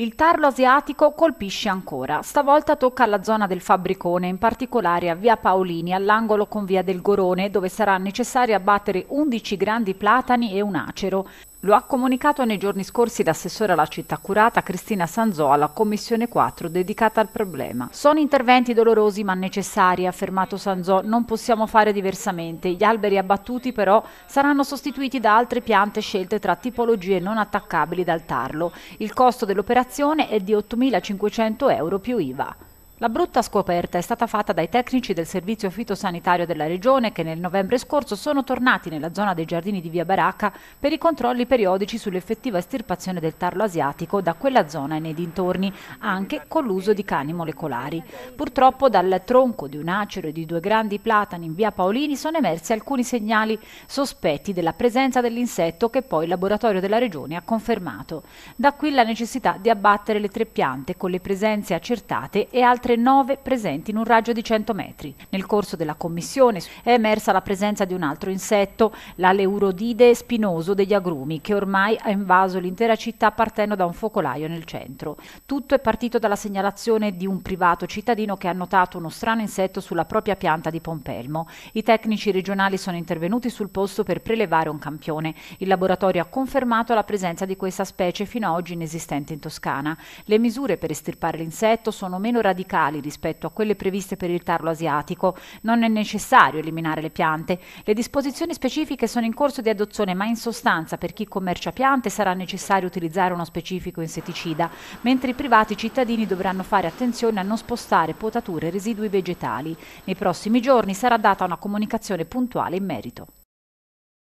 Il tarlo asiatico colpisce ancora. Stavolta tocca alla zona del fabbricone, in particolare a via Paolini, all'angolo con via del Gorone, dove sarà necessario abbattere 11 grandi platani e un acero. Lo ha comunicato nei giorni scorsi l'assessore alla città curata Cristina Sanzò alla Commissione 4 dedicata al problema. Sono interventi dolorosi ma necessari, ha affermato Sanzò, non possiamo fare diversamente. Gli alberi abbattuti però saranno sostituiti da altre piante scelte tra tipologie non attaccabili dal tarlo. Il costo dell'operazione è di 8.500 euro più IVA. La brutta scoperta è stata fatta dai tecnici del servizio fitosanitario della regione che nel novembre scorso sono tornati nella zona dei giardini di Via Baracca per i controlli periodici sull'effettiva estirpazione del tarlo asiatico da quella zona e nei dintorni, anche con l'uso di cani molecolari. Purtroppo dal tronco di un acero e di due grandi platani in Via Paolini sono emersi alcuni segnali sospetti della presenza dell'insetto che poi il laboratorio della regione ha confermato. Da qui la necessità di abbattere le tre piante con le presenze accertate e altre mentre 9 presenti in un raggio di 100 metri. Nel corso della commissione è emersa la presenza di un altro insetto, l'aleurodide spinoso degli agrumi, che ormai ha invaso l'intera città partendo da un focolaio nel centro. Tutto è partito dalla segnalazione di un privato cittadino che ha notato uno strano insetto sulla propria pianta di pompelmo. I tecnici regionali sono intervenuti sul posto per prelevare un campione. Il laboratorio ha confermato la presenza di questa specie fino a oggi inesistente in Toscana. Le misure per estirpare l'insetto sono meno radicali naturali rispetto a quelle previste per il tarlo asiatico. Non è necessario eliminare le piante. Le disposizioni specifiche sono in corso di adozione, ma in sostanza per chi commercia piante sarà necessario utilizzare uno specifico insetticida, mentre i privati cittadini dovranno fare attenzione a non spostare potature e residui vegetali. Nei prossimi giorni sarà data una comunicazione puntuale in merito.